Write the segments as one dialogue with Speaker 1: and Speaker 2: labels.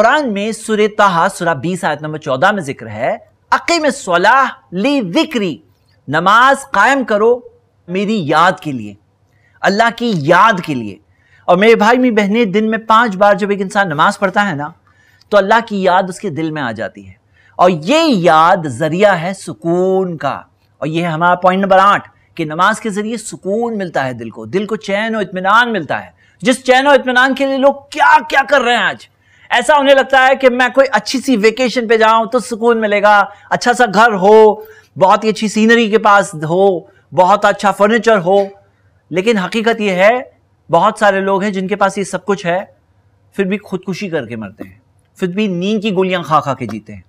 Speaker 1: कुरान में सुर तहा सुरा बीस आयत नंबर चौदह में जिक्र है अकीम सलाह ली विक्री नमाज कायम करो मेरी याद के लिए अल्लाह की याद के लिए और मेरे भाई मेरी बहनें दिन में पांच बार जब एक इंसान नमाज पढ़ता है ना तो अल्लाह की याद उसके दिल में आ जाती है और ये याद जरिया है सुकून का और ये हमारा पॉइंट नंबर आठ कि नमाज के जरिए सुकून मिलता है दिल को दिल को चैन और इतमान मिलता है जिस चैन और इतमान के लिए लोग क्या क्या कर रहे हैं आज ऐसा उन्हें लगता है कि मैं कोई अच्छी सी वेकेशन पे जाऊं तो सुकून मिलेगा अच्छा सा घर हो बहुत ही अच्छी सीनरी के पास हो बहुत अच्छा फर्नीचर हो लेकिन हकीकत यह है बहुत सारे लोग हैं जिनके पास ये सब कुछ है फिर भी खुदकुशी करके मरते हैं फिर भी नींद की गोलियां खा खा के जीते हैं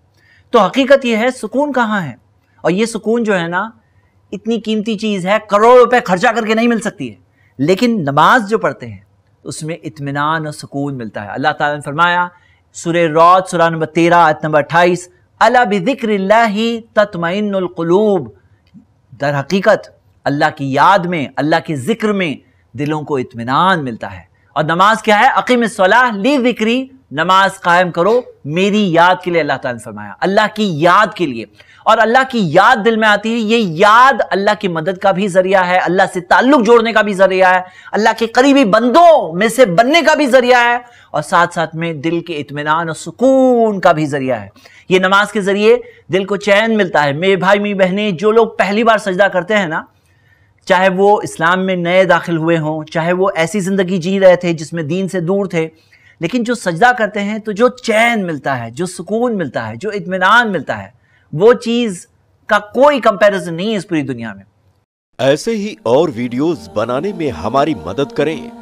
Speaker 1: तो हकीकत यह है सुकून कहाँ है और ये सुकून जो है ना इतनी कीमती चीज़ है करोड़ों रुपए खर्चा करके नहीं मिल सकती है लेकिन नमाज जो पढ़ते हैं तो उसमें इतमान और सुकून मिलता है अल्लाह ताला ने फरमाया सुर रौद सुरा नंबर तेरह आयत नंबर अट्ठाईस अला बिक्र ततमैनकलूब दर हकीकत अल्लाह की याद में अल्लाह के ज़िक्र में दिलों को इतमान मिलता है और नमाज क्या है अकीम सलाह ली ज़िक्री नमाज कायम करो मेरी याद के लिए अल्लाह ताला ने फरमाया अल्लाह की याद के लिए और अल्लाह की याद दिल में आती है ये याद अल्लाह की मदद का भी जरिया है अल्लाह से ताल्लुक जोड़ने का भी जरिया है अल्लाह के करीबी बंदों में से बनने का भी जरिया है और साथ साथ में दिल के इतमान और सुकून का भी जरिया है ये नमाज के जरिए दिल को चैन मिलता है मेरे भाई मेरी बहनें जो लोग पहली बार सजदा करते हैं ना चाहे वो इस्लाम में नए दाखिल हुए हों चाहे वो ऐसी ज़िंदगी जी रहे थे जिसमें दीन से दूर थे लेकिन जो सजदा करते हैं तो जो चैन मिलता है जो सुकून मिलता है जो इतमान मिलता है वो चीज़ का कोई कंपैरिजन नहीं है इस पूरी दुनिया में ऐसे ही और वीडियोस बनाने में हमारी मदद करें